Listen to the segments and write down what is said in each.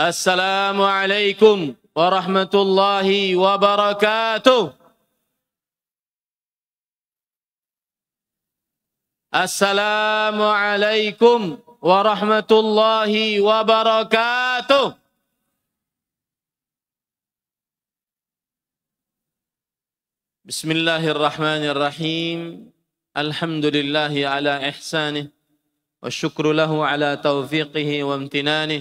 السلام عليكم ورحمة الله وبركاته السلام عليكم ورحمة الله وبركاته بسم الله الرحمن الرحيم الحمد لله على إحسانه والشكر له على توفيقه وامتنانه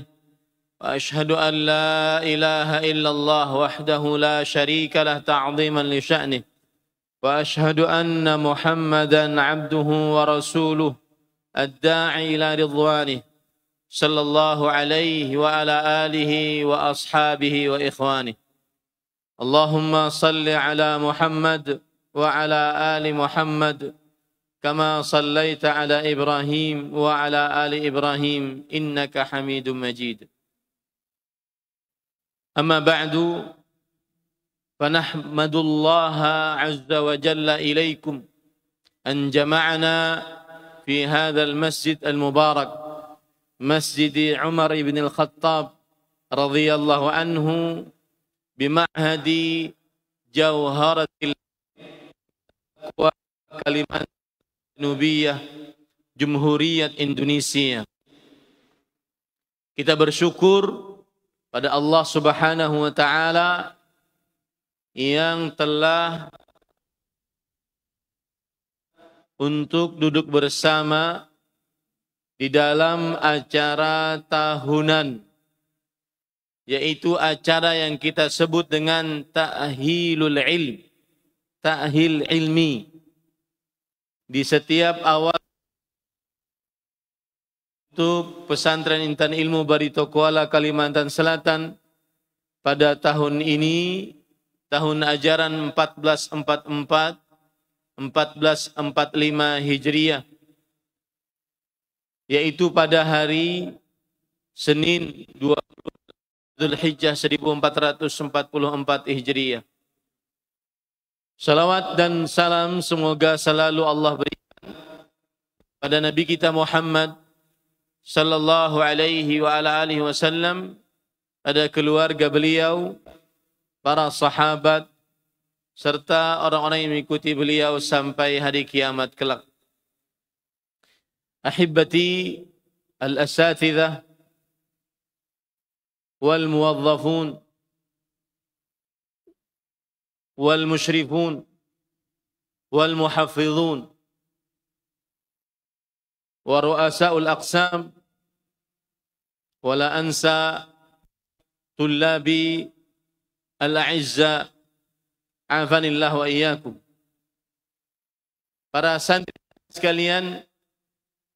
واشهد ان لا اله الا الله وحده لا شريك له تعظيما لشانه واشهد ان محمدا عبده ورسوله الداعي الى رضوانه صلى الله عليه وعلى اله واصحابه واخوانه اللهم صل على محمد وعلى ال محمد كما صليت على ابراهيم وعلى ال ابراهيم انك حميد مجيد أما بعد فنحمد الله عز وجل إليكم أن جمعنا في هذا المسجد المبارك مسجد عمر بن الخطاب رضي الله عنه بمعهد جوهرة kalimat Nubiyah Jumhuriyat Indonesia. Kita bersyukur pada Allah Subhanahu wa taala yang telah untuk duduk bersama di dalam acara tahunan yaitu acara yang kita sebut dengan ta'hilul ilm ta'hil ilmi di setiap awal yaitu pesantren Intan Ilmu Barito Kuala Kalimantan Selatan pada tahun ini tahun ajaran 1444 1445 Hijriah yaitu pada hari Senin 20 Zulhijjah 1444 Hijriah. Salawat dan salam semoga selalu Allah berikan pada Nabi kita Muhammad sallallahu alaihi wa ala alihi wasallam ada keluarga beliau, para sahabat serta orang-orang yang mengikuti beliau sampai hari kiamat kelak. Ahibati al-asatidah wal muwazzafun wal musyrifun wal muhaffizun wa ru'asa'ul aqsam wala ansa tulabi al-a'izza afanillah wa iyyakum. Para santri sekalian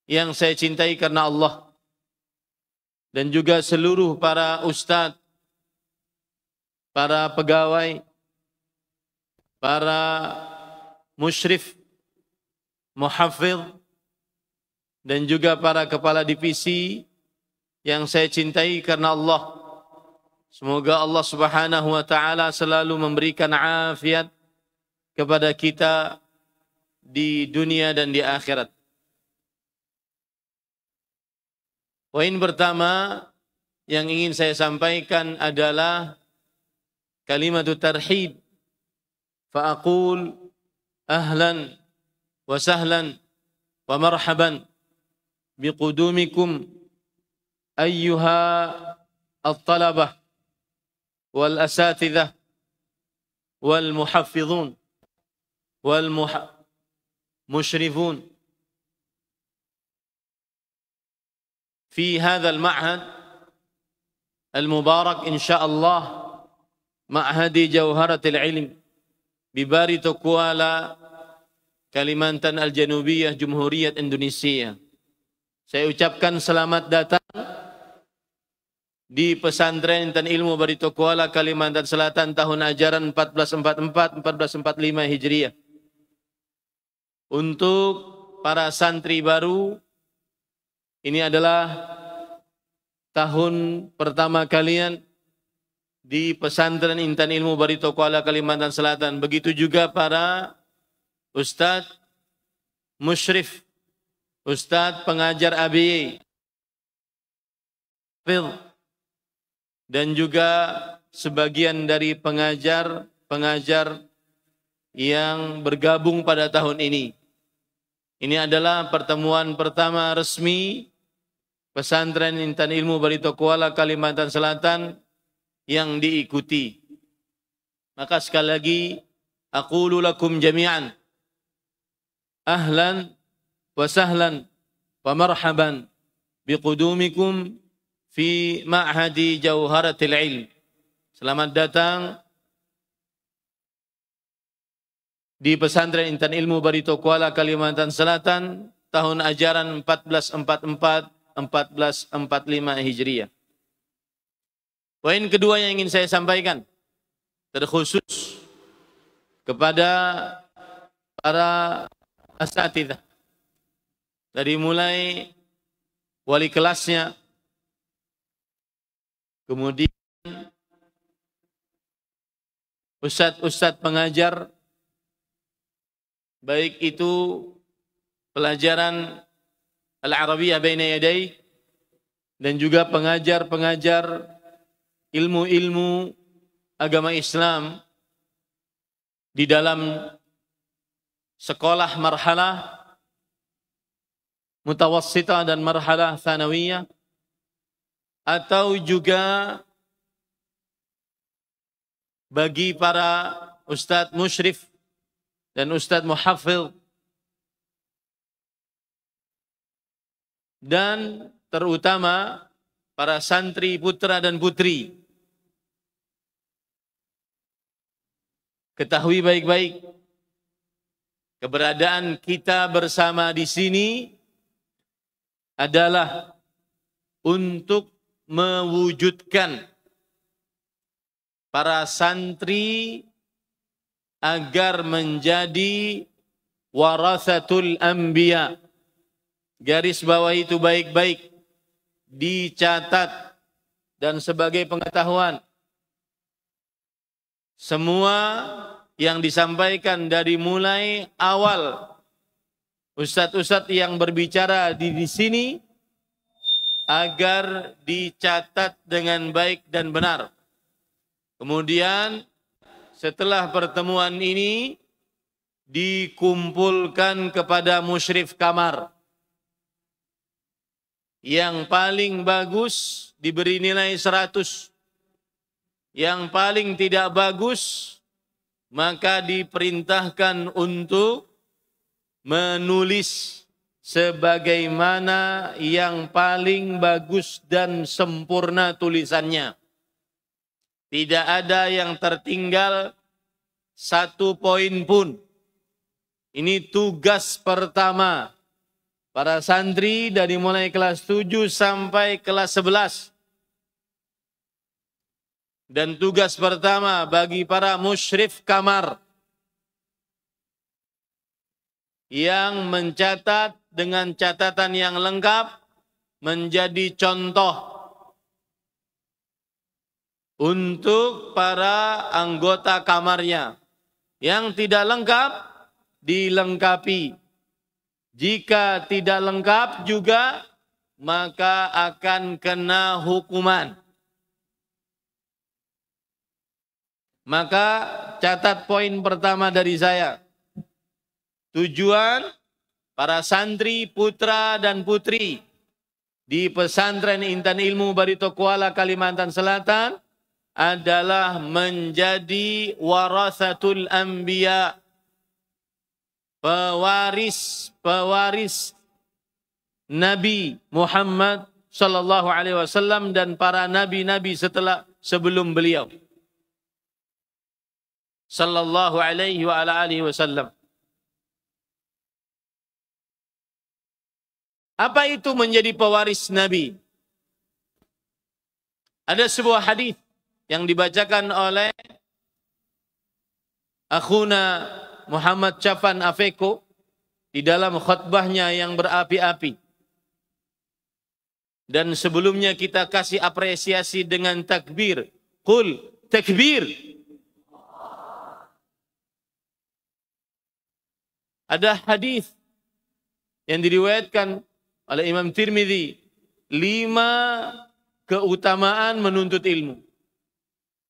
yang saya cintai karena Allah dan juga seluruh para ustadz, para pegawai, para musyrif, muhafidh, dan juga para kepala divisi yang saya cintai karena Allah. Semoga Allah Subhanahu wa taala selalu memberikan afiat kepada kita di dunia dan di akhirat. Poin pertama yang ingin saya sampaikan adalah kalimat tarhid. Fa'akul ahlan wa sahlan wa marhaban biqudumikum أيها الطلبة والأساتذة والمحفظون والمشرفون في هذا المعهد المبارك إن شاء الله معهد جوهرة العلم بباري توكوالا كلمانتان الجنوبية جمهورية إندونيسية Indonesia. سَلَامَتْ ucapkan di pesantren dan ilmu Barito Kuala Kalimantan Selatan tahun ajaran 1444 1445 Hijriah untuk para santri baru ini adalah tahun pertama kalian di pesantren Intan Ilmu Barito Kuala Kalimantan Selatan begitu juga para Ustadz Musyrif Ustadz pengajar ABI dan juga sebagian dari pengajar-pengajar yang bergabung pada tahun ini. Ini adalah pertemuan pertama resmi pesantren Intan Ilmu Barito Kuala Kalimantan Selatan yang diikuti. Maka sekali lagi aku lulakum jami'an ahlan wa sahlan wa marhaban biqudumikum fi ma'hadi jauharatil ilm. Selamat datang di pesantren Intan Ilmu Barito Kuala Kalimantan Selatan tahun ajaran 1444 1445 Hijriah. Poin kedua yang ingin saya sampaikan terkhusus kepada para asatidah dari mulai wali kelasnya Kemudian ustadz-ustadz pengajar baik itu pelajaran Al-Arabiyah Baina Yadai dan juga pengajar-pengajar ilmu-ilmu agama Islam di dalam sekolah marhalah mutawassita dan marhalah thanawiyah atau juga bagi para Ustadz Musyrif dan Ustadz Muhafil dan terutama para santri putra dan putri ketahui baik-baik keberadaan kita bersama di sini adalah untuk mewujudkan para santri agar menjadi warasatul anbiya. Garis bawah itu baik-baik dicatat dan sebagai pengetahuan semua yang disampaikan dari mulai awal ustadz-ustadz yang berbicara di, di sini agar dicatat dengan baik dan benar. Kemudian setelah pertemuan ini dikumpulkan kepada musyrif kamar. Yang paling bagus diberi nilai 100. Yang paling tidak bagus maka diperintahkan untuk menulis sebagaimana yang paling bagus dan sempurna tulisannya. Tidak ada yang tertinggal satu poin pun. Ini tugas pertama para santri dari mulai kelas 7 sampai kelas 11. Dan tugas pertama bagi para musyrif kamar yang mencatat dengan catatan yang lengkap menjadi contoh untuk para anggota kamarnya. Yang tidak lengkap dilengkapi. Jika tidak lengkap juga maka akan kena hukuman. Maka catat poin pertama dari saya. Tujuan para santri, putra dan putri di pesantren Intan Ilmu Barito Kuala Kalimantan Selatan adalah menjadi warasatul anbiya pewaris-pewaris Nabi Muhammad sallallahu alaihi wasallam dan para nabi-nabi setelah sebelum beliau sallallahu alaihi wa wasallam Apa itu menjadi pewaris Nabi? Ada sebuah hadis yang dibacakan oleh Akhuna Muhammad Chafan Afeko di dalam khutbahnya yang berapi-api. Dan sebelumnya kita kasih apresiasi dengan takbir. kul takbir. Ada hadis yang diriwayatkan oleh Imam Tirmidzi lima keutamaan menuntut ilmu.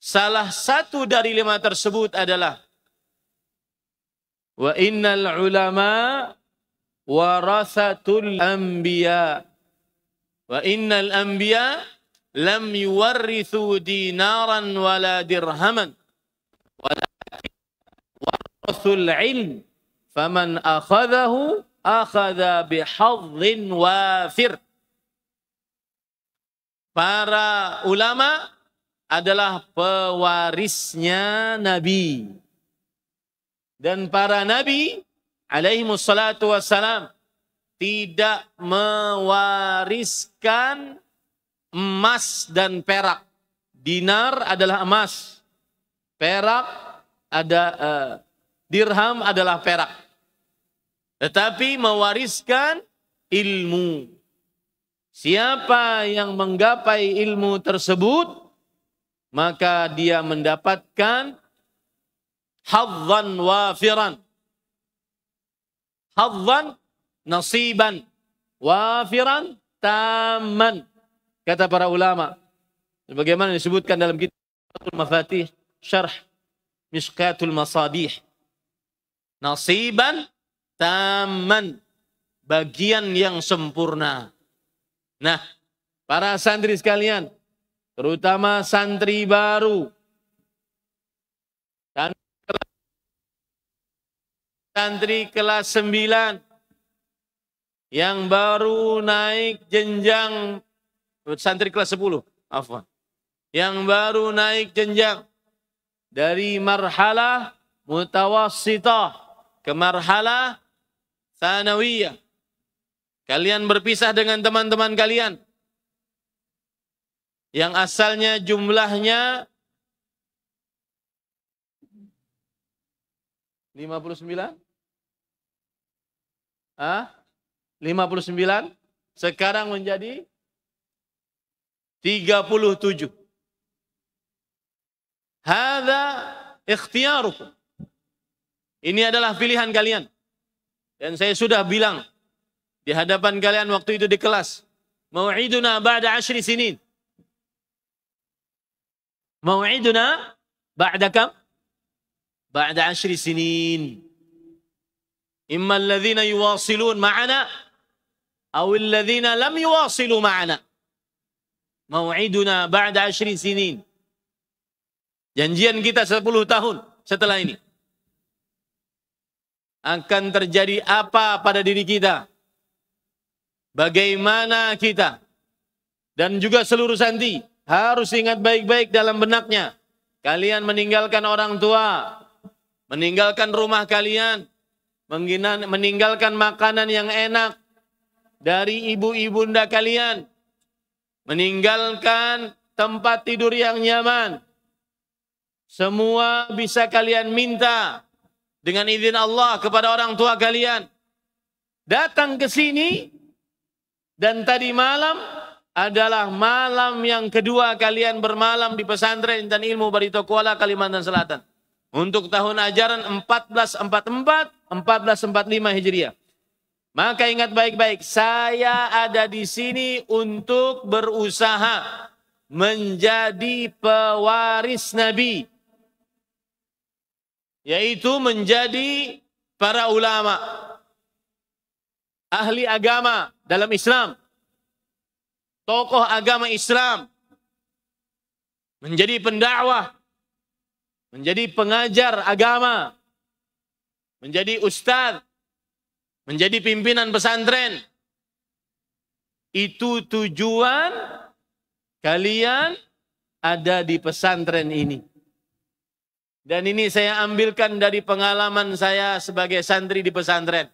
Salah satu dari lima tersebut adalah wa innal ulama warasatul anbiya wa innal anbiya lam yuwarrithu dinaran wala dirhaman wala warasul ilm faman akhadahu akhadha bihadzin wafir. Para ulama adalah pewarisnya Nabi. Dan para Nabi alaihi wassalam tidak mewariskan emas dan perak. Dinar adalah emas. Perak ada uh, dirham adalah perak tetapi mewariskan ilmu. Siapa yang menggapai ilmu tersebut, maka dia mendapatkan hadzan wafiran. Hadzan nasiban. Wafiran taman. Kata para ulama. Bagaimana disebutkan dalam kitab Al-Mafatih, Syarh Mishkatul Masabih. Nasiban taman bagian yang sempurna. Nah, para santri sekalian, terutama santri baru, dan santri kelas sembilan yang baru naik jenjang santri kelas sepuluh. afwan. Yang baru naik jenjang dari marhalah mutawasitoh ke marhalah Tanawiyah. Kalian berpisah dengan teman-teman kalian. Yang asalnya jumlahnya 59? Hah? 59? Sekarang menjadi 37. Hada ikhtiarukum. Ini adalah pilihan kalian. Dan saya sudah bilang di hadapan kalian waktu itu di kelas, mau'iduna ba'da ashri sinin. Mau'iduna ba'da kam? Ba'da ashri sinin. Imma alladhina yuwasilun ma'ana Awil ladhina lam yuwasilu ma'ana. Mau'iduna ba'da عشر sinin. janjian kita 10 tahun setelah ini akan terjadi apa pada diri kita, bagaimana kita, dan juga seluruh santi harus ingat baik-baik dalam benaknya. Kalian meninggalkan orang tua, meninggalkan rumah kalian, meninggalkan makanan yang enak dari ibu-ibunda ibu kalian, meninggalkan tempat tidur yang nyaman. Semua bisa kalian minta dengan izin Allah kepada orang tua kalian datang ke sini dan tadi malam adalah malam yang kedua kalian bermalam di pesantren dan ilmu Barito Kuala Kalimantan Selatan untuk tahun ajaran 1444 1445 Hijriah. Maka ingat baik-baik, saya ada di sini untuk berusaha menjadi pewaris Nabi yaitu menjadi para ulama ahli agama dalam Islam tokoh agama Islam menjadi pendakwah menjadi pengajar agama menjadi ustadz menjadi pimpinan pesantren itu tujuan kalian ada di pesantren ini dan ini saya ambilkan dari pengalaman saya sebagai santri di pesantren.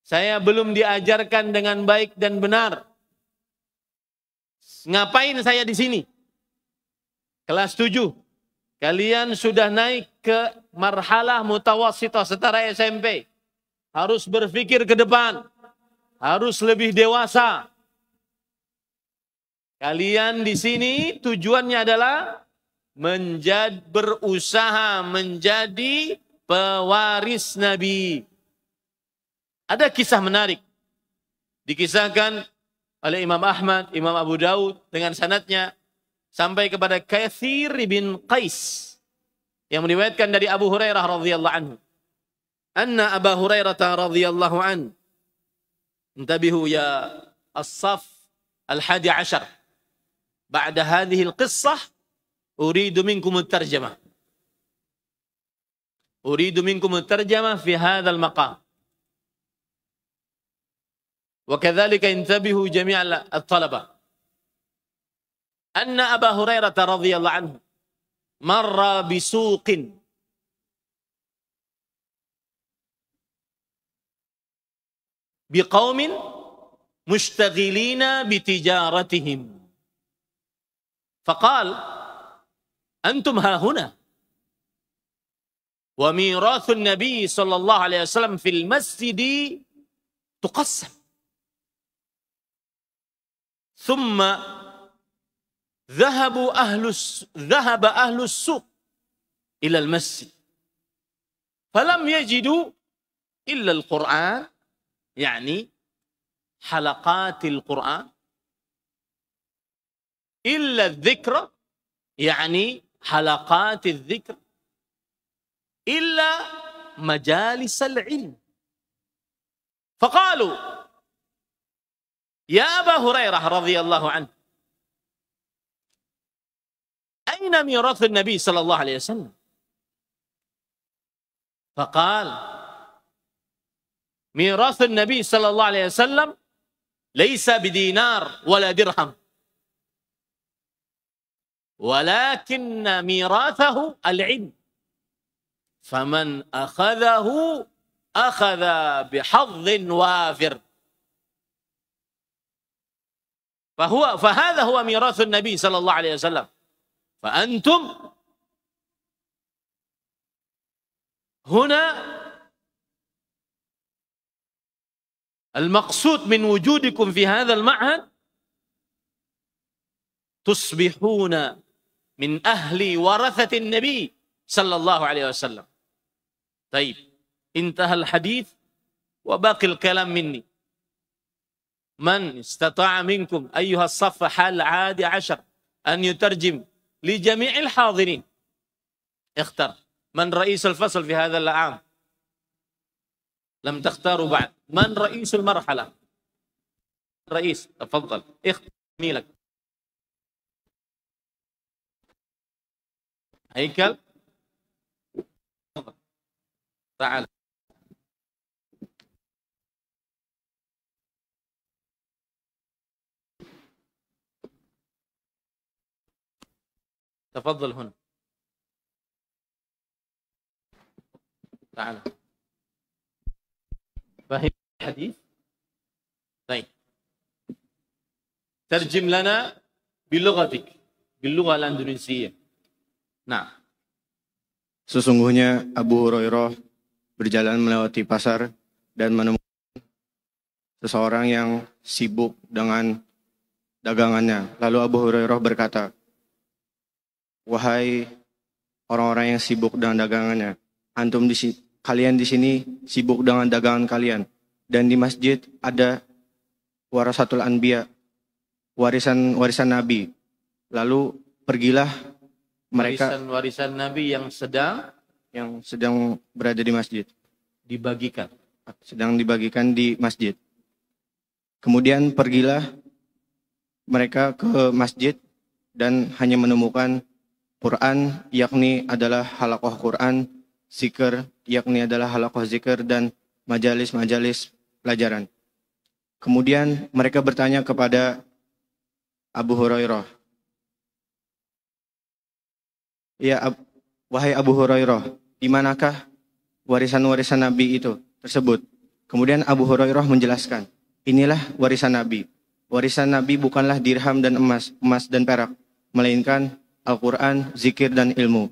Saya belum diajarkan dengan baik dan benar. Ngapain saya di sini? Kelas 7. Kalian sudah naik ke marhalah mutawasito setara SMP. Harus berpikir ke depan. Harus lebih dewasa. Kalian di sini tujuannya adalah menjadi berusaha menjadi pewaris Nabi. Ada kisah menarik. Dikisahkan oleh Imam Ahmad, Imam Abu Daud dengan sanatnya sampai kepada Kathir bin Qais yang meriwayatkan dari Abu Hurairah radhiyallahu anhu. Anna Abu Hurairah radhiyallahu an. Intabihu ya as-saf al-hadi ashar. بعد هذه أريد منكم الترجمة أريد منكم الترجمة في هذا المقام وكذلك انتبهوا جميع الطلبة أن أبا هريرة رضي الله عنه مر بسوق بقوم مشتغلين بتجارتهم فقال أنتم ها هنا وميراث النبي صلى الله عليه وسلم في المسجد تقسم ثم ذهبوا أهل ذهب أهل السوق إلى المسجد فلم يجدوا إلا القرآن يعني حلقات القرآن إلا الذكر يعني حلقات الذكر إلا مجالس العلم فقالوا يا أبا هريرة رضي الله عنه أين ميراث النبي صلى الله عليه وسلم فقال ميراث النبي صلى الله عليه وسلم ليس بدينار ولا درهم ولكن ميراثه العلم فمن أخذه أخذ بحظ وافر فهو فهذا هو ميراث النبي صلى الله عليه وسلم فأنتم هنا المقصود من وجودكم في هذا المعهد تصبحون من أهل ورثة النبي صلى الله عليه وسلم طيب انتهى الحديث وباقي الكلام مني من استطاع منكم أيها الصف حال عادي عشر أن يترجم لجميع الحاضرين اختر من رئيس الفصل في هذا العام لم تختاروا بعد من رئيس المرحلة رئيس تفضل اختر ميلك هيكل تعال تفضل هنا تعال فهي الحديث طيب ترجم لنا بلغتك باللغة الأندونيسية Nah, sesungguhnya Abu Hurairah berjalan melewati pasar dan menemukan seseorang yang sibuk dengan dagangannya. Lalu Abu Hurairah berkata, "Wahai orang-orang yang sibuk dengan dagangannya, antum di sini, kalian di sini sibuk dengan dagangan kalian dan di masjid ada warasatul anbiya, warisan warisan nabi. Lalu pergilah mereka warisan-warisan Nabi yang sedang yang sedang berada di masjid dibagikan sedang dibagikan di masjid kemudian pergilah mereka ke masjid dan hanya menemukan Quran yakni adalah halakoh Quran zikir yakni adalah halakoh zikir dan majalis-majalis pelajaran kemudian mereka bertanya kepada Abu Hurairah Ya, ab, wahai Abu Hurairah, di manakah warisan-warisan Nabi itu tersebut? Kemudian Abu Hurairah menjelaskan, inilah warisan Nabi. Warisan Nabi bukanlah dirham dan emas, emas dan perak, melainkan Al-Quran, zikir, dan ilmu.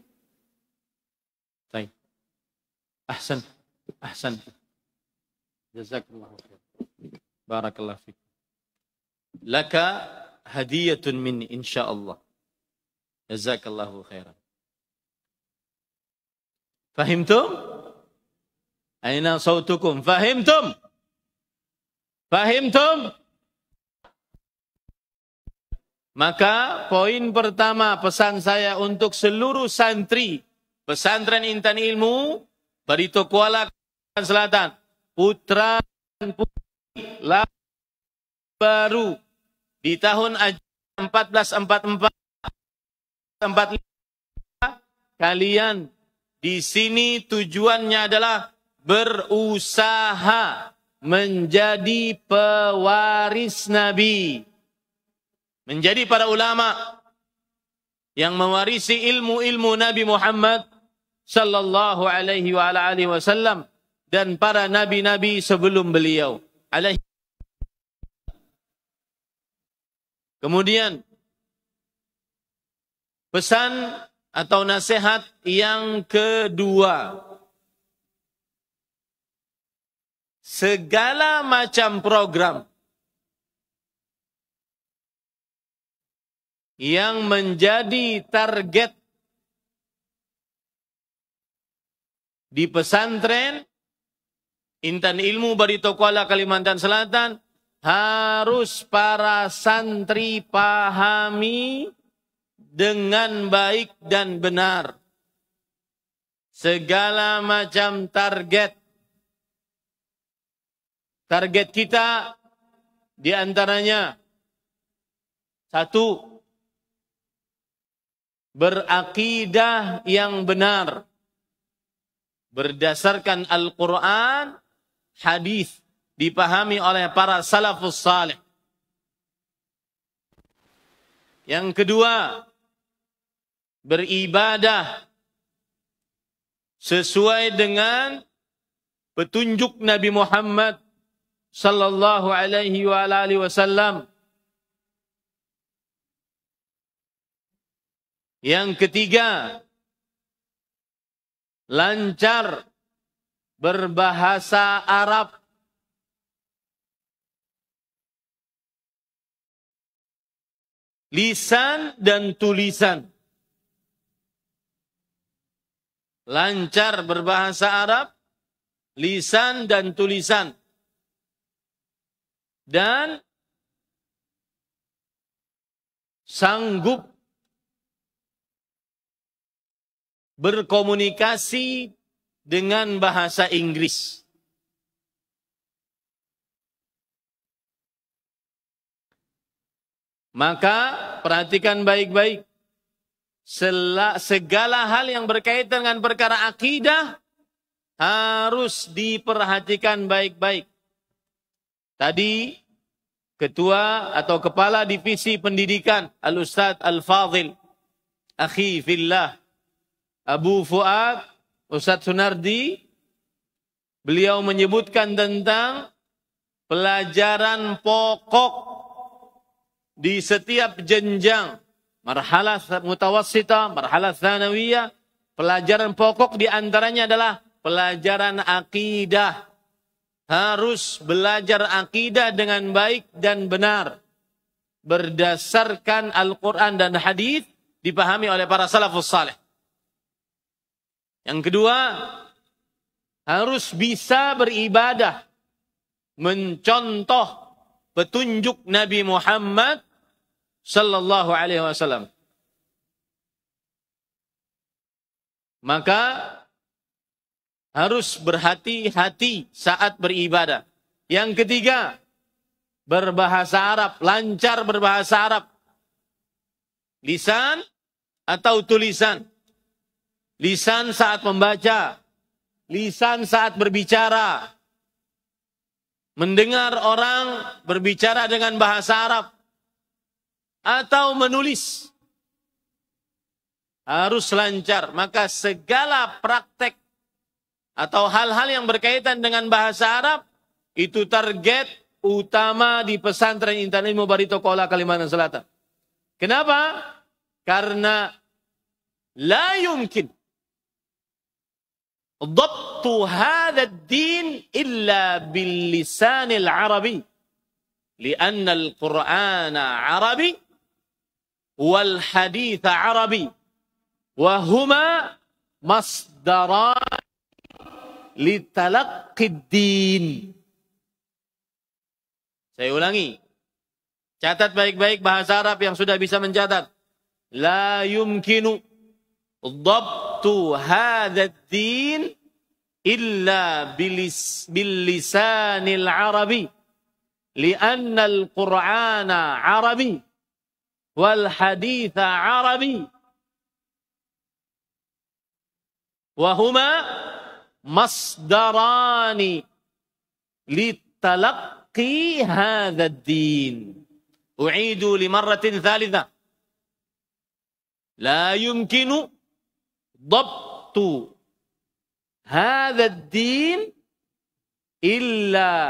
Baik. Ahsan. Ahsan. Jazakumullah Barakallah fiqh. Laka hadiyatun min insyaallah. Jazakallahu khairan. Fahimtum? Aina sautukum? Fahimtum? Fahimtum? Maka poin pertama pesan saya untuk seluruh santri pesantren intan ilmu Barito Kuala Selatan putra dan putri baru di tahun ajaran 1444 45 kalian di sini tujuannya adalah berusaha menjadi pewaris Nabi. Menjadi para ulama yang mewarisi ilmu-ilmu Nabi Muhammad sallallahu alaihi wa ala alihi wasallam dan para nabi-nabi sebelum beliau alaihi Kemudian pesan atau nasihat yang kedua. Segala macam program yang menjadi target di pesantren Intan Ilmu barito kuala Kalimantan Selatan harus para santri pahami dengan baik dan benar. Segala macam target. Target kita diantaranya satu berakidah yang benar berdasarkan Al-Quran, hadis dipahami oleh para salafus salih. Yang kedua, beribadah sesuai dengan petunjuk Nabi Muhammad sallallahu alaihi wa alihi wasallam. Yang ketiga, lancar berbahasa Arab. Lisan dan tulisan. lancar berbahasa Arab, lisan dan tulisan. Dan sanggup berkomunikasi dengan bahasa Inggris. Maka perhatikan baik-baik segala hal yang berkaitan dengan perkara akidah harus diperhatikan baik-baik. Tadi ketua atau kepala divisi pendidikan Al-Ustaz al fadhil Akhi Fillah Abu Fuad Ustaz Sunardi beliau menyebutkan tentang pelajaran pokok di setiap jenjang marhalah mutawassita, marhalah tsanawiyah, pelajaran pokok di antaranya adalah pelajaran akidah. Harus belajar akidah dengan baik dan benar berdasarkan Al-Qur'an dan hadis dipahami oleh para salafus saleh. Yang kedua, harus bisa beribadah mencontoh petunjuk Nabi Muhammad sallallahu alaihi wasallam. Maka harus berhati-hati saat beribadah. Yang ketiga, berbahasa Arab, lancar berbahasa Arab. Lisan atau tulisan. Lisan saat membaca, lisan saat berbicara. Mendengar orang berbicara dengan bahasa Arab atau menulis harus lancar. Maka segala praktek atau hal-hal yang berkaitan dengan bahasa Arab itu target utama di pesantren Intan Ilmu Kola Kalimantan Selatan. Kenapa? Karena la yumkin dhabtu hadha din illa bil lisanil arabi. القرآن al wal haditha arabi wa huma masdaran litalaqqid Saya ulangi. Catat baik-baik bahasa Arab yang sudah bisa mencatat. La yumkinu dhabtu hadha din illa bilis, bilisanil arabi. Lianna al-Qur'ana arabi. والحديث عربي وهما مصدران لتلقي هذا الدين أعيد لمرة ثالثة لا يمكن ضبط هذا الدين إلا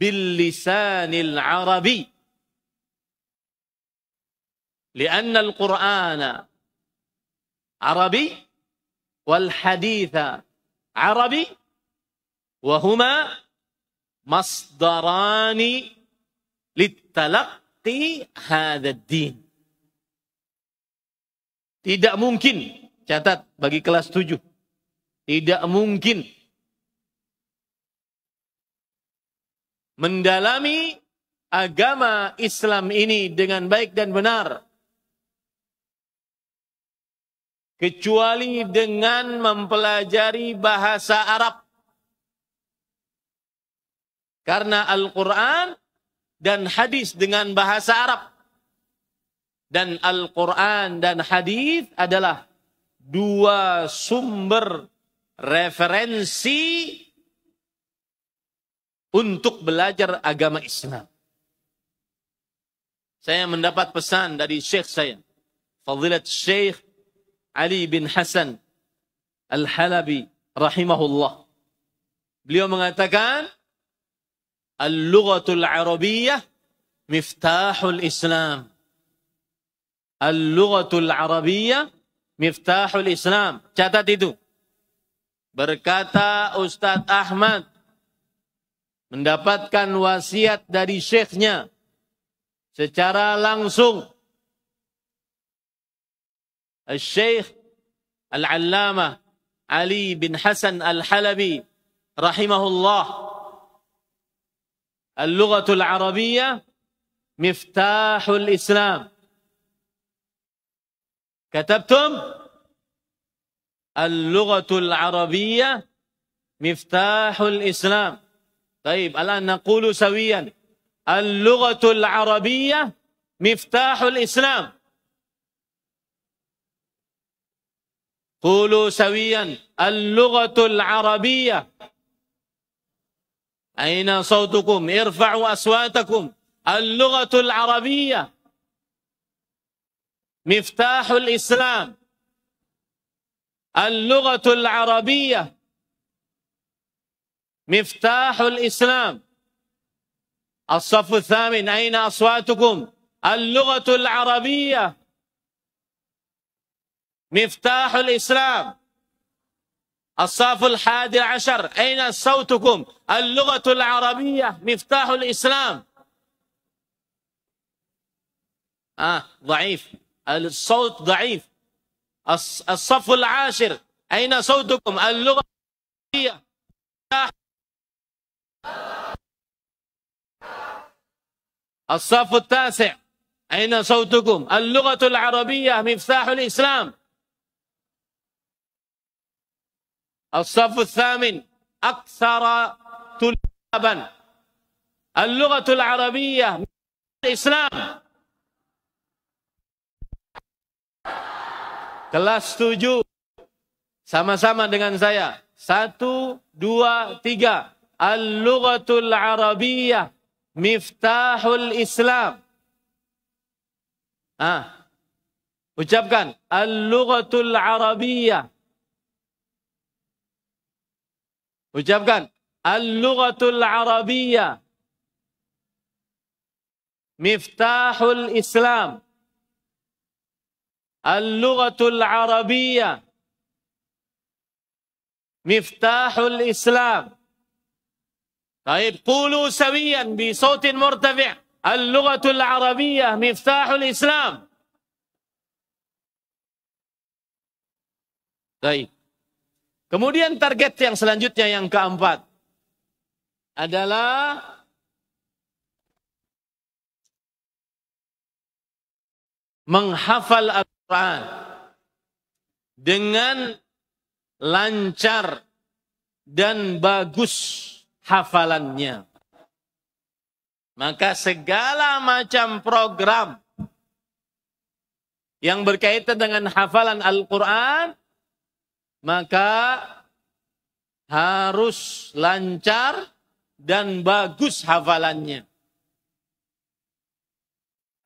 باللسان العربي لأن القرآن عربي والحديث عربي وهما مصدران للتلقي هذا الدين tidak mungkin catat bagi kelas 7 tidak mungkin mendalami agama Islam ini dengan baik dan benar kecuali dengan mempelajari bahasa Arab. Karena Al-Quran dan hadis dengan bahasa Arab. Dan Al-Quran dan hadis adalah dua sumber referensi untuk belajar agama Islam. Saya mendapat pesan dari syekh saya, Fadilat Syekh Ali bin Hasan Al-Halabi rahimahullah. Beliau mengatakan Al-lughatul arabiyyah miftahul Islam. Al-lughatul arabiyyah miftahul Islam. Catat itu. Berkata Ustadz Ahmad mendapatkan wasiat dari syekhnya secara langsung الشيخ العلامة علي بن حسن الحلبي رحمه الله اللغة العربية مفتاح الإسلام كتبتم اللغة العربية مفتاح الإسلام طيب الآن نقول سويا اللغة العربية مفتاح الإسلام قولوا سويا اللغة العربية أين صوتكم ارفعوا أصواتكم اللغة العربية مفتاح الإسلام اللغة العربية مفتاح الإسلام الصف الثامن أين أصواتكم اللغة العربية مفتاح الإسلام الصف الحادي عشر أين صوتكم اللغة العربية مفتاح الإسلام آه ضعيف الصوت ضعيف الصف العاشر أين صوتكم اللغة العربية مفتاح الصف التاسع أين صوتكم اللغة العربية مفتاح الإسلام الصف الثامن أكثر طلابا اللغة العربية من الإسلام kelas tujuh, sama-sama dengan saya satu dua tiga al-lughatul arabiyah miftahul islam ah ucapkan al-lughatul arabiyah Ucapkan Al-lughatul arabiyah Miftahul Islam Al-lughatul arabiyah Miftahul Islam طيب قولوا سويا بصوت مرتفع اللغة العربية مفتاح الإسلام طيب Kemudian target yang selanjutnya yang keempat adalah menghafal Al-Quran dengan lancar dan bagus hafalannya. Maka segala macam program yang berkaitan dengan hafalan Al-Quran maka harus lancar dan bagus hafalannya.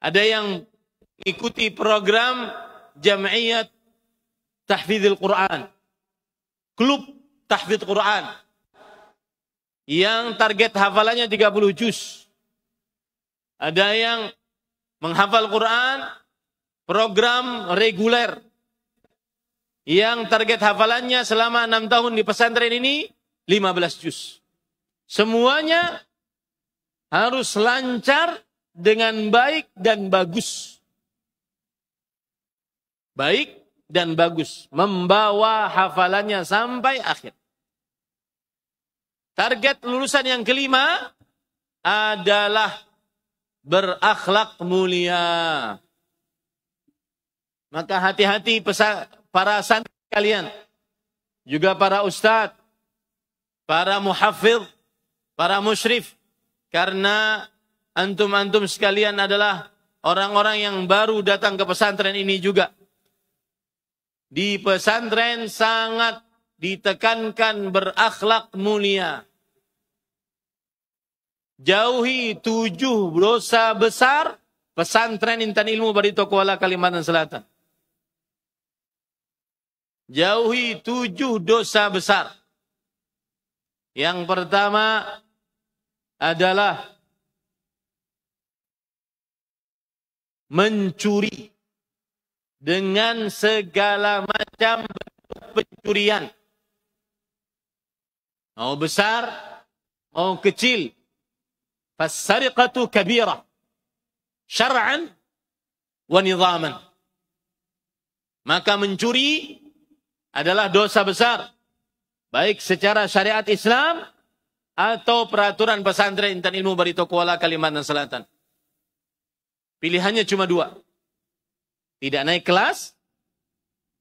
Ada yang ikuti program Jamiat Tahfidzil Quran. Klub Tahfidz Quran. Yang target hafalannya 30 juz. Ada yang menghafal Quran program reguler yang target hafalannya selama enam tahun di pesantren ini 15 juz. Semuanya harus lancar dengan baik dan bagus. Baik dan bagus. Membawa hafalannya sampai akhir. Target lulusan yang kelima adalah berakhlak mulia. Maka hati-hati pesan para santri kalian, juga para ustadz, para muhafiz, para musyrif. Karena antum-antum sekalian adalah orang-orang yang baru datang ke pesantren ini juga. Di pesantren sangat ditekankan berakhlak mulia. Jauhi tujuh dosa besar pesantren Intan Ilmu Barito Kuala Kalimantan Selatan. Jauhi tujuh dosa besar. Yang pertama adalah mencuri dengan segala macam bentuk pencurian. Mau besar, mau kecil. Fasariqatu kabira, Syar'an wa nizaman. Maka mencuri adalah dosa besar. Baik secara syariat Islam atau peraturan pesantren intan ilmu Kuala Kalimantan Selatan. Pilihannya cuma dua. Tidak naik kelas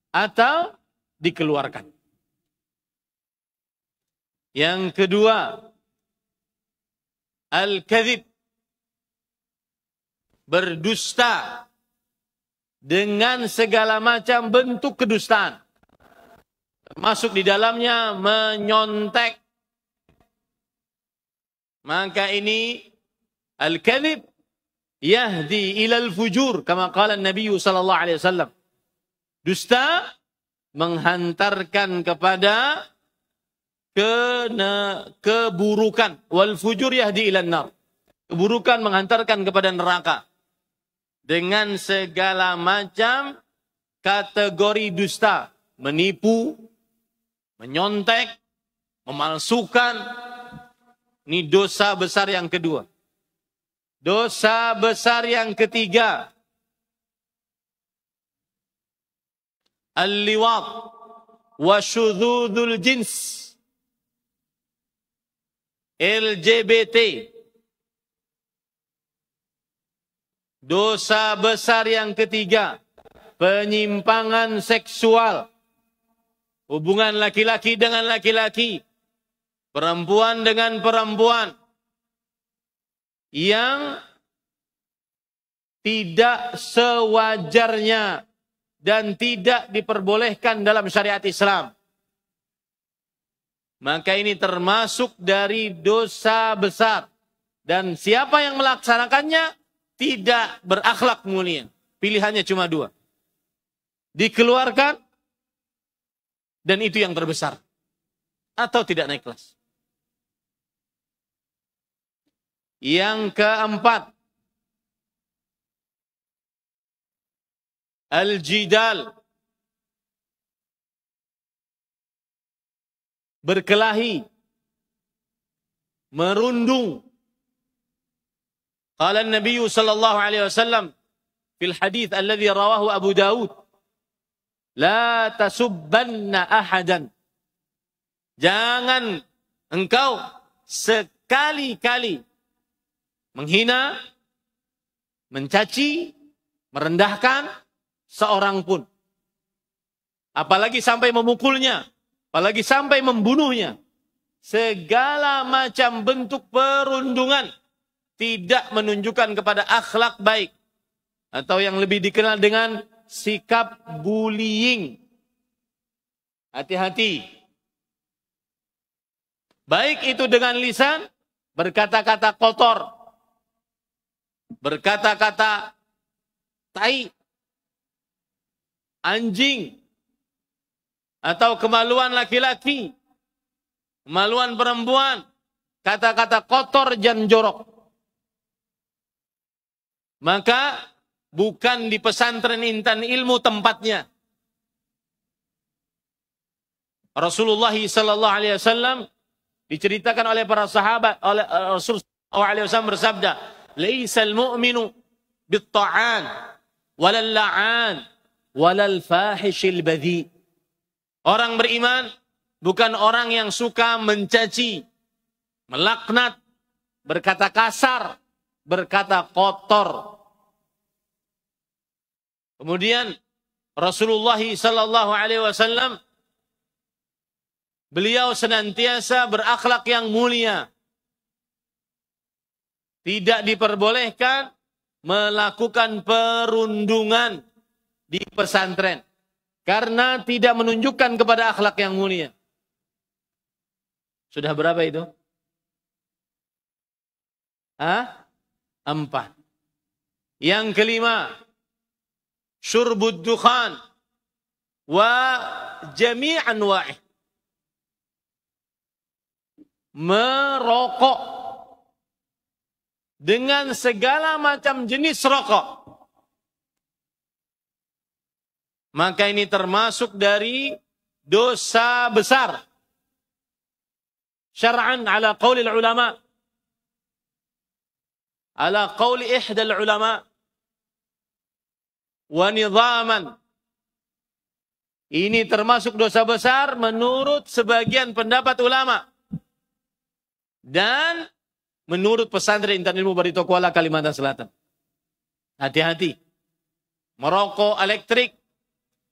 atau dikeluarkan. Yang kedua, al-kadhib berdusta dengan segala macam bentuk kedustaan masuk di dalamnya menyontek. Maka ini al-kalib yahdi ilal fujur kama qala Nabi sallallahu alaihi wasallam. Dusta menghantarkan kepada ke keburukan wal fujur yahdi ilan nar. Keburukan menghantarkan kepada neraka. Dengan segala macam kategori dusta, menipu, menyontek, memalsukan. Ini dosa besar yang kedua. Dosa besar yang ketiga. Al-liwat wa jins. LGBT. Dosa besar yang ketiga. Penyimpangan seksual hubungan laki-laki dengan laki-laki, perempuan dengan perempuan yang tidak sewajarnya dan tidak diperbolehkan dalam syariat Islam. Maka ini termasuk dari dosa besar. Dan siapa yang melaksanakannya tidak berakhlak mulia. Pilihannya cuma dua. Dikeluarkan dan itu yang terbesar. Atau tidak naik kelas. Yang keempat. Al-jidal. Berkelahi. Merundung. kala Nabi sallallahu alaihi wasallam fil hadis alladhi rawahu Abu Dawud La tasubbanna ahadan. Jangan engkau sekali-kali menghina, mencaci, merendahkan seorang pun. Apalagi sampai memukulnya, apalagi sampai membunuhnya. Segala macam bentuk perundungan tidak menunjukkan kepada akhlak baik atau yang lebih dikenal dengan sikap bullying. Hati-hati. Baik itu dengan lisan, berkata-kata kotor, berkata-kata tai, anjing, atau kemaluan laki-laki, kemaluan perempuan, kata-kata kotor dan jorok. Maka bukan di pesantren intan ilmu tempatnya. Rasulullah sallallahu alaihi wasallam diceritakan oleh para sahabat oleh eh, Rasul sallallahu alaihi wasallam bersabda, "Laisal mu'minu bit-ta'an walal la'an walal fahishil badhi." Orang beriman bukan orang yang suka mencaci, melaknat, berkata kasar, berkata kotor, Kemudian Rasulullah Sallallahu Alaihi Wasallam beliau senantiasa berakhlak yang mulia. Tidak diperbolehkan melakukan perundungan di pesantren karena tidak menunjukkan kepada akhlak yang mulia. Sudah berapa itu? Ah, Empat. Yang kelima, syurbud dukhan wa jami'an wa'ih merokok dengan segala macam jenis rokok. Maka ini termasuk dari dosa besar. syaraan ala qawli ulama. Ala qawli ihdal ulama wa Ini termasuk dosa besar menurut sebagian pendapat ulama. Dan menurut pesantren Intan Ilmu Kuala Kalimantan Selatan. Hati-hati. Merokok elektrik,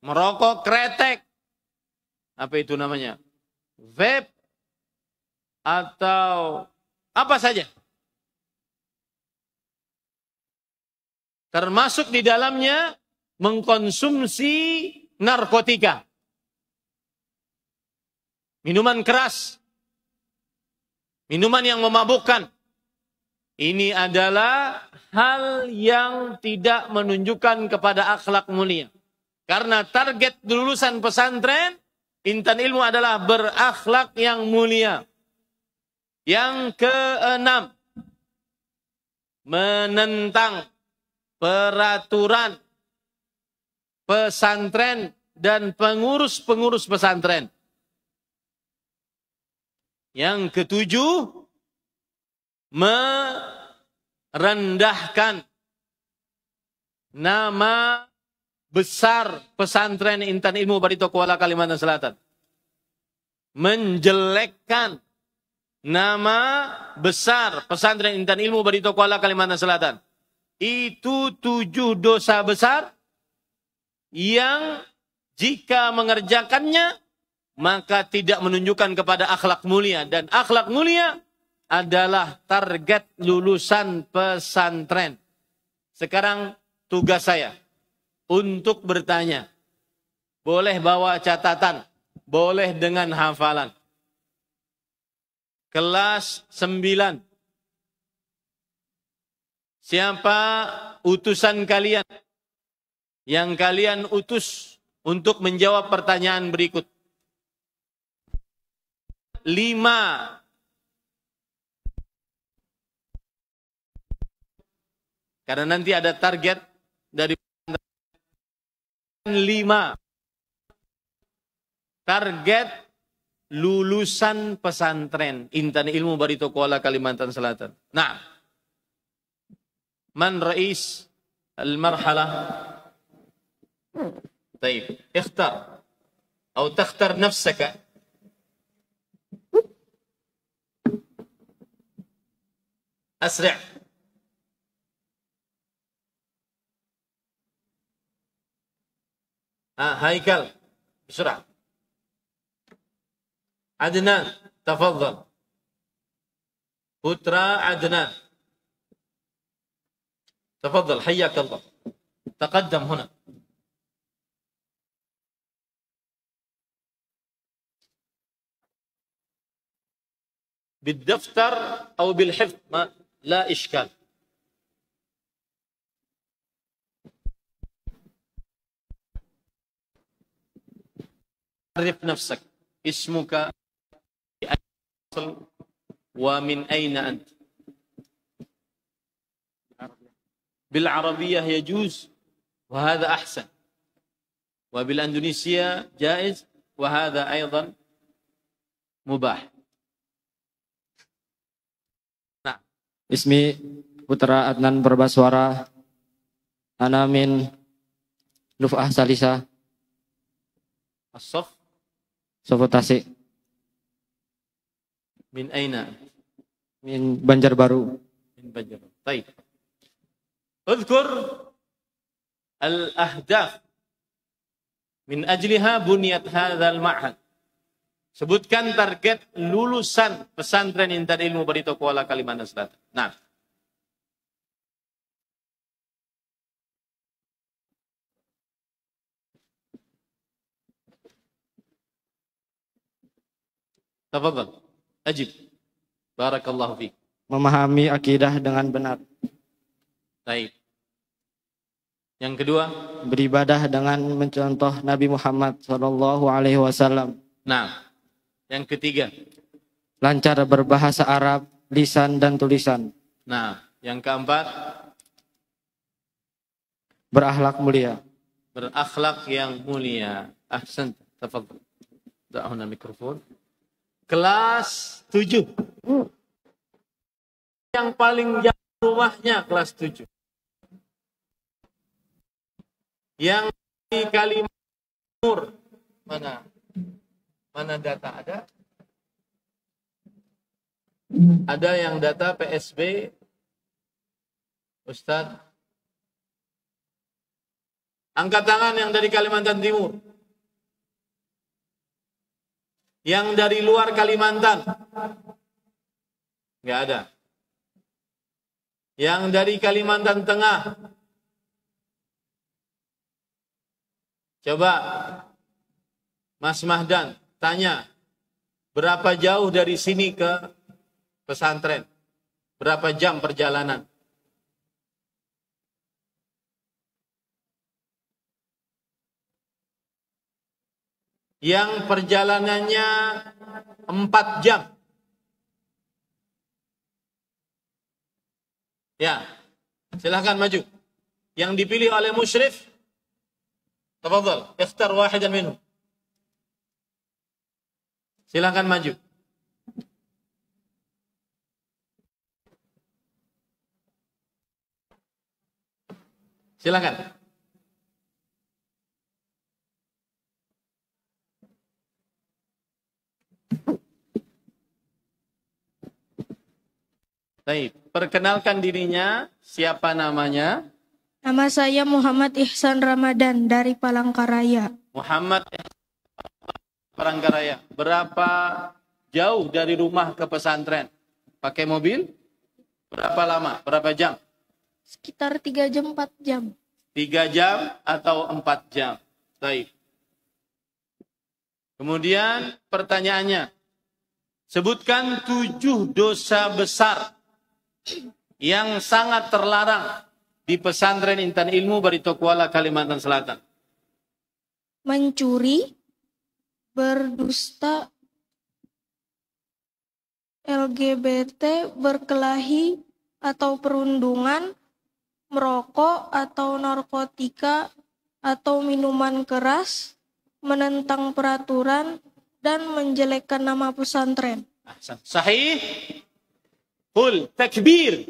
merokok kretek. Apa itu namanya? Vape atau apa saja. Termasuk di dalamnya mengkonsumsi narkotika. Minuman keras. Minuman yang memabukkan. Ini adalah hal yang tidak menunjukkan kepada akhlak mulia. Karena target lulusan pesantren, intan ilmu adalah berakhlak yang mulia. Yang keenam, menentang peraturan pesantren dan pengurus-pengurus pesantren. Yang ketujuh, merendahkan nama besar pesantren Intan Ilmu Barito Kuala Kalimantan Selatan. Menjelekkan nama besar pesantren Intan Ilmu Barito Kuala Kalimantan Selatan. Itu tujuh dosa besar yang jika mengerjakannya maka tidak menunjukkan kepada akhlak mulia dan akhlak mulia adalah target lulusan pesantren. Sekarang tugas saya untuk bertanya. Boleh bawa catatan, boleh dengan hafalan. Kelas 9. Siapa utusan kalian? yang kalian utus untuk menjawab pertanyaan berikut. Lima Karena nanti ada target dari lima target lulusan pesantren Intan Ilmu Barito Kuala Kalimantan Selatan. Nah, man rais al-marhalah طيب اختر أو تختر نفسك أسرع آه هيكل بسرعة عدنان تفضل بوترا عدنان تفضل حياك الله تقدم هنا بالدفتر أو بالحفظ ما لا إشكال عرف نفسك اسمك ومن أين أنت بالعربية يجوز وهذا أحسن وبالأندونيسية جائز وهذا أيضا مباح Ismi Putra Adnan Berbaswara Anamin Lufah Salisa Asof Sofotasi Min Aina Min Banjarbaru Min Banjarbaru Baik Udhkur Al-Ahdaf Min ajliha bunyat hadzal ma'had Sebutkan target lulusan pesantren Intan Ilmu Barito Kuala Kalimantan Selatan. Nah. Tafadhal. Ajib. Barakallahu fiik. Memahami akidah dengan benar. Baik. Yang kedua, beribadah dengan mencontoh Nabi Muhammad sallallahu alaihi wasallam. Nah, yang ketiga, lancar berbahasa Arab, lisan dan tulisan. Nah, yang keempat, berakhlak mulia. Berakhlak yang mulia. Ahsan, tafadhol. Da'una mikrofon. Kelas tujuh Yang paling jauh rumahnya kelas tujuh Yang di Kalimantan Timur mana? Mana data ada? Hmm. Ada yang data PSB Ustadz Angkat tangan yang dari Kalimantan Timur Yang dari luar Kalimantan Nggak ada Yang dari Kalimantan Tengah Coba Mas Mahdan Tanya, berapa jauh dari sini ke pesantren? Berapa jam perjalanan? Yang perjalanannya 4 jam. Ya, silahkan maju. Yang dipilih oleh musyrif, tafadhal, ikhtar wahidan minum. Silahkan maju. Silahkan. Baik, perkenalkan dirinya, siapa namanya? Nama saya Muhammad Ihsan Ramadan dari Palangkaraya. Muhammad Palangkaraya? Berapa jauh dari rumah ke pesantren? Pakai mobil? Berapa lama? Berapa jam? Sekitar 3 jam, 4 jam. 3 jam atau 4 jam. Baik. Kemudian pertanyaannya, sebutkan tujuh dosa besar yang sangat terlarang di pesantren Intan Ilmu Baritokwala Kalimantan Selatan. Mencuri, berdusta, LGBT berkelahi atau perundungan, merokok atau narkotika atau minuman keras, menentang peraturan, dan menjelekkan nama pesantren. Sahih? full, takbir.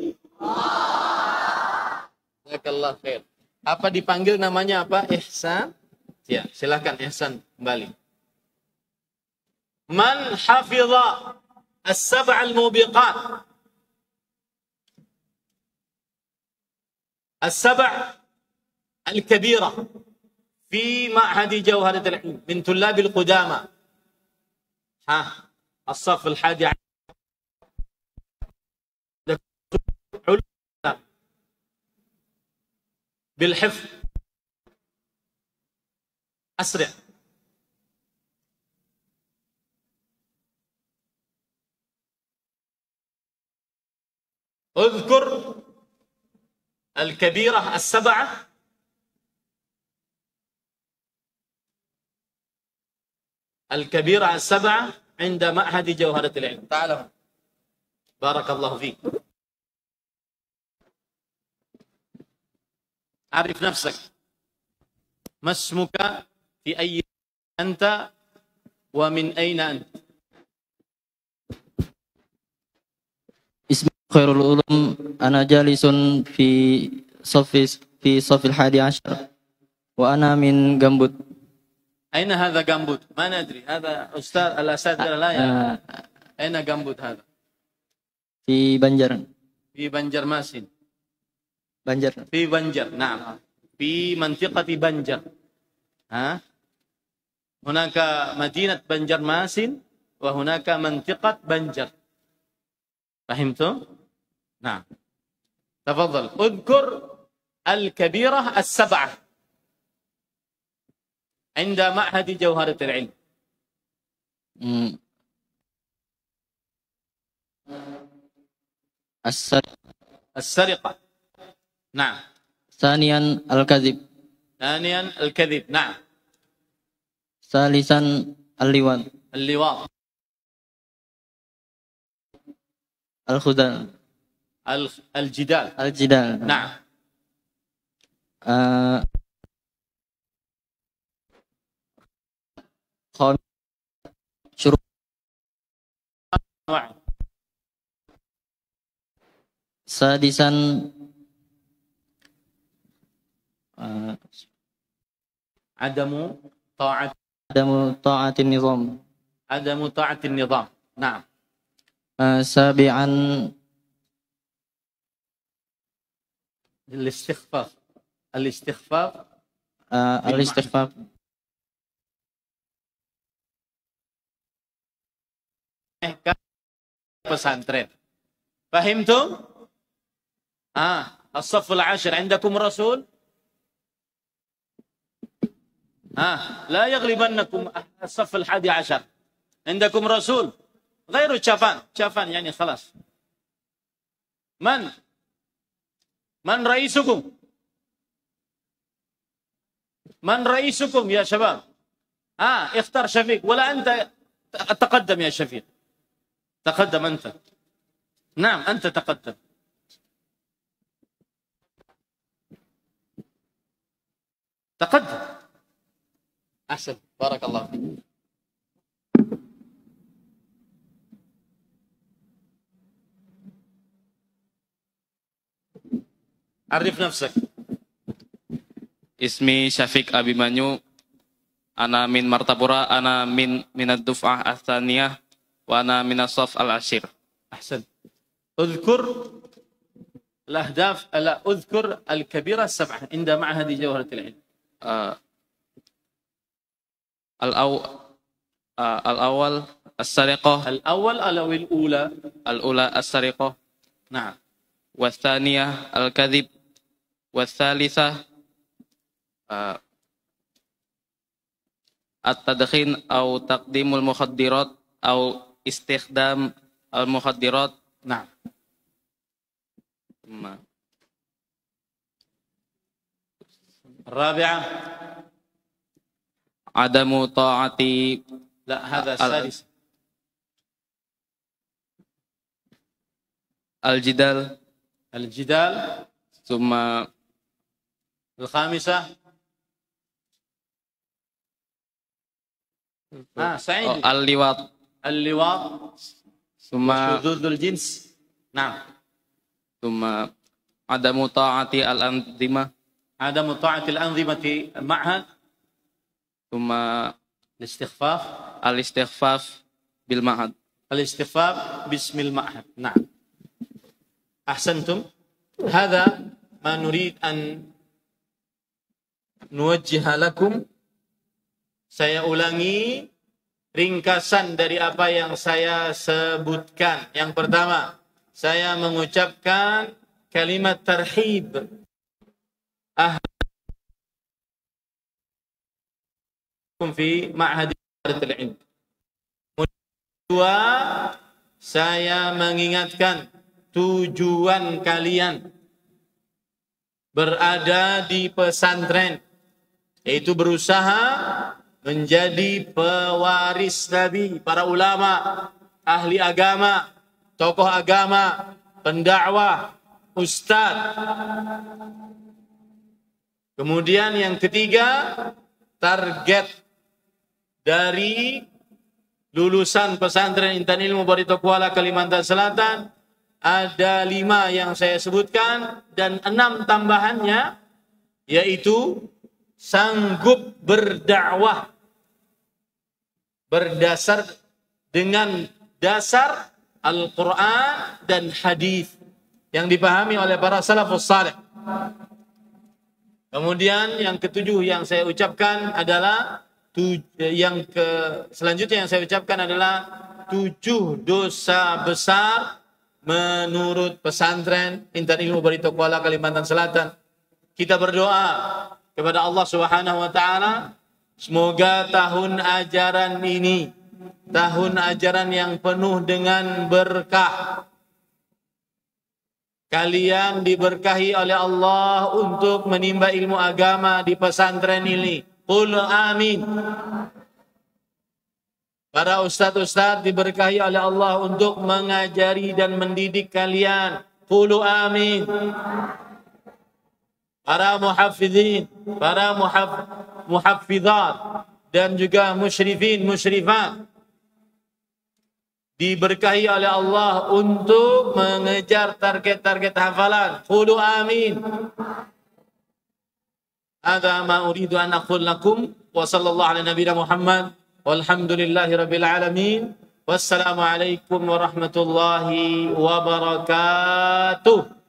Jazakallah khair. Apa dipanggil namanya apa? Ihsan? Ya, silahkan Ihsan kembali. من حفظ السبع الموبقات السبع الكبيرة في معهد جوهرة العلم من طلاب القدامى ها الصف الحادي عشر بالحفظ أسرع اذكر الكبيرة السبعة الكبيرة السبعة عند معهد جوهرة العلم تعالوا بارك الله فيك عرف نفسك ما اسمك في أي أنت ومن أين أنت khairul ulum ana jalisun fi safis fi safil hadi ashar wa ana min gambut aina hadha gambut ma nadri hadha ustaz al asatidz la ya aina gambut hadha fi banjaran fi banjarmasin banjar fi banjar na'am fi mantiqati banjar ha hunaka madinat banjarmasin wa hunaka mantiqat banjar fahimtum نعم تفضل اذكر الكبيرة السبعة عند معهد جوهرة العلم السرقة السرقة نعم ثانيا الكذب ثانيا الكذب نعم ثالثا اللواط اللواط الخذلان al al jidal al jidal nah uh, eh, khon syuru sadisan uh, adamu ta'at adamu ta'atin nizam adamu ta'atin nizam nah uh, sabian للاستخفاف الاستخفاف آه الاستخفاف pesantren. Fahim tu? Ah, as-safful ashir indakum rasul? Ah, la yaghlibannakum as-safful hadi ashar. Indakum rasul. غير شافان شافان يعني خلاص من من رئيسكم من رئيسكم يا شباب ها آه اختر شفيق ولا أنت تقدم يا شفيق تقدم أنت نعم أنت تقدم تقدم أحسن بارك الله فيك عرف نفسك اسمي شفيق أبي منيو أنا من مرتبورة أنا من من الدفعة الثانية وأنا من الصف العاشر أحسن اذكر الأهداف لا أذكر الكبيرة السبعة عند معهد جوهرة العلم آه. الأو... آه. الأول السرقة الأول أو الأولى الأولى السرقة نعم والثانية الكذب wasalisah uh, at-tadkhin au taqdimul mukhaddirat au istikhdam al mukhaddirat nah الرابعة عدم طاعة لا هذا السادس الجدال الجدال ثم Al-khamisah Ah, Oh, al-liwat. Al-liwat. Suma syuzuzul jins. Nah. Suma ada mutaati al anzima, ada mutaati al-anzimati anzima ma'ha. Suma al-istighfaf. Al-istighfaf bil ma'had. Al-istighfaf bismil ma'had. Nah. Ahsantum. Hada ma nurid an nuwajjihalakum saya ulangi ringkasan dari apa yang saya sebutkan. Yang pertama, saya mengucapkan kalimat terhib. Ah fi ma'had Kedua, saya mengingatkan tujuan kalian berada di pesantren yaitu berusaha menjadi pewaris Nabi, para ulama, ahli agama, tokoh agama, pendakwah, ustadz. Kemudian yang ketiga, target dari lulusan pesantren Intan Ilmu Barito Kuala Kalimantan Selatan ada lima yang saya sebutkan dan enam tambahannya yaitu sanggup berdakwah berdasar dengan dasar Al-Quran dan hadis yang dipahami oleh para salafus salih. Kemudian yang ketujuh yang saya ucapkan adalah yang ke selanjutnya yang saya ucapkan adalah tujuh dosa besar menurut pesantren Intan Ilmu Barito Kuala Kalimantan Selatan. Kita berdoa kepada Allah Subhanahu wa taala. Semoga tahun ajaran ini tahun ajaran yang penuh dengan berkah. Kalian diberkahi oleh Allah untuk menimba ilmu agama di pesantren ini. Qul amin. Para ustadz-ustadz diberkahi oleh Allah untuk mengajari dan mendidik kalian. Qulu amin. Para muhafizin. para muhaf muhafizat dan juga musyrifin musyrifat diberkahi oleh Allah untuk mengejar target-target hafalan. Qulu amin. Ada ma uridu an aqul lakum wa sallallahu ala nabiyina Muhammad walhamdulillahi rabbil alamin. Wassalamualaikum warahmatullahi wabarakatuh.